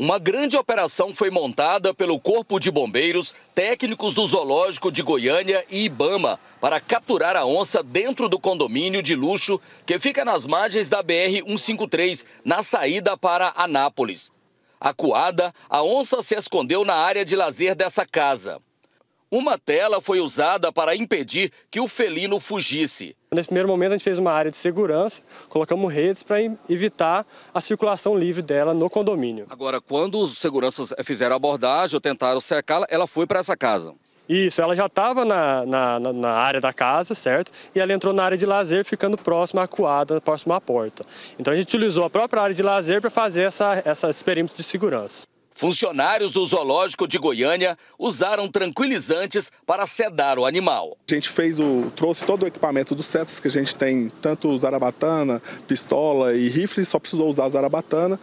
Uma grande operação foi montada pelo Corpo de Bombeiros, técnicos do Zoológico de Goiânia e Ibama para capturar a onça dentro do condomínio de luxo que fica nas margens da BR-153, na saída para Anápolis. Acuada, a onça se escondeu na área de lazer dessa casa. Uma tela foi usada para impedir que o felino fugisse. Nesse primeiro momento, a gente fez uma área de segurança, colocamos redes para evitar a circulação livre dela no condomínio. Agora, quando os seguranças fizeram a abordagem ou tentaram cercá-la, ela foi para essa casa. Isso, ela já estava na, na, na, área da casa, certo? E ela entrou na área de lazer, ficando próxima à coada, próxima à porta. Então a gente utilizou a própria área de lazer para fazer essa, essa, esse perímetro de segurança. Funcionários do zoológico de Goiânia usaram tranquilizantes para sedar o animal. A gente fez o trouxe todo o equipamento dos setas que a gente tem, tanto zarabatana, pistola e rifle, só precisou usar zarabatana.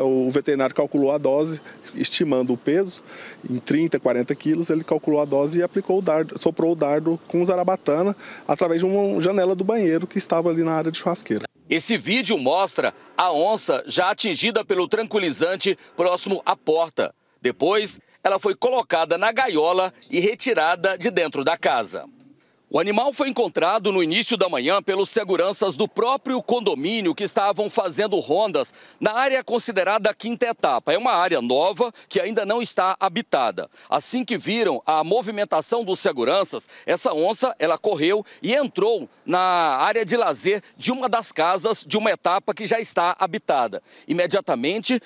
o veterinário calculou a dose, estimando o peso em 30, 40 quilos, ele calculou a dose e aplicou o dardo, soprou o dardo com zarabatana através de uma janela do banheiro que estava ali na área de churrasqueira. Esse vídeo mostra a onça já atingida pelo tranquilizante próximo à porta. Depois, ela foi colocada na gaiola e retirada de dentro da casa. O animal foi encontrado no início da manhã pelos seguranças do próprio condomínio que estavam fazendo rondas na área considerada quinta etapa. É uma área nova que ainda não está habitada. Assim que viram a movimentação dos seguranças, essa onça ela correu e entrou na área de lazer de uma das casas de uma etapa que já está habitada. Imediatamente,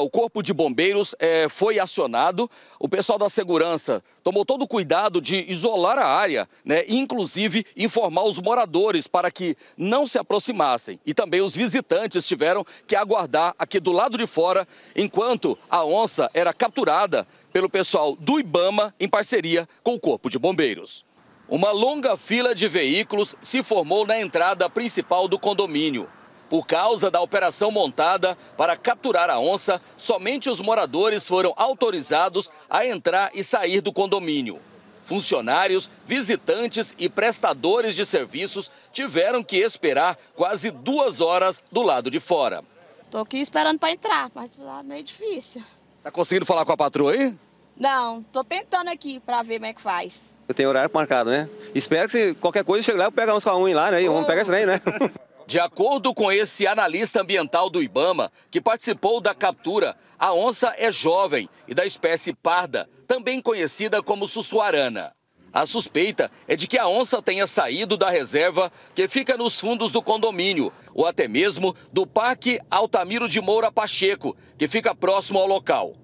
o corpo de bombeiros é, foi acionado. O pessoal da segurança tomou todo o cuidado de isolar a área, né? E inclusive informar os moradores para que não se aproximassem. E também os visitantes tiveram que aguardar aqui do lado de fora, enquanto a onça era capturada pelo pessoal do Ibama em parceria com o Corpo de Bombeiros. Uma longa fila de veículos se formou na entrada principal do condomínio. Por causa da operação montada para capturar a onça, somente os moradores foram autorizados a entrar e sair do condomínio. Funcionários, visitantes e prestadores de serviços tiveram que esperar quase duas horas do lado de fora. Tô aqui esperando para entrar, mas está meio difícil. Tá conseguindo falar com a patroa aí? Não, tô tentando aqui para ver como é que faz. Eu tenho horário marcado, né? Espero que se qualquer coisa chegar lá, eu pego uns com a unha lá, né? vamos pegar esse trem, né? De acordo com esse analista ambiental do Ibama, que participou da captura, a onça é jovem e da espécie parda, também conhecida como sussuarana. A suspeita é de que a onça tenha saído da reserva que fica nos fundos do condomínio, ou até mesmo do Parque Altamiro de Moura Pacheco, que fica próximo ao local.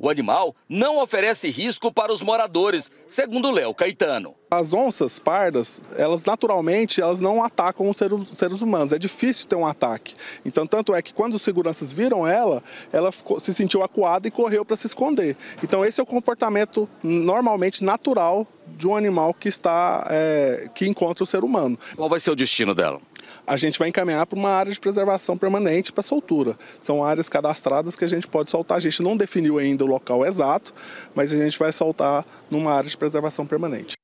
O animal não oferece risco para os moradores, segundo Léo Caetano. As onças pardas, elas naturalmente elas não atacam os seres humanos, é difícil ter um ataque. Então, tanto é que quando os seguranças viram ela, ela ficou, se sentiu acuada e correu para se esconder. Então, esse é o comportamento normalmente natural de um animal que está é, que encontra o ser humano. Qual vai ser o destino dela? a gente vai encaminhar para uma área de preservação permanente para soltura. São áreas cadastradas que a gente pode soltar. A gente não definiu ainda o local exato, mas a gente vai soltar numa área de preservação permanente.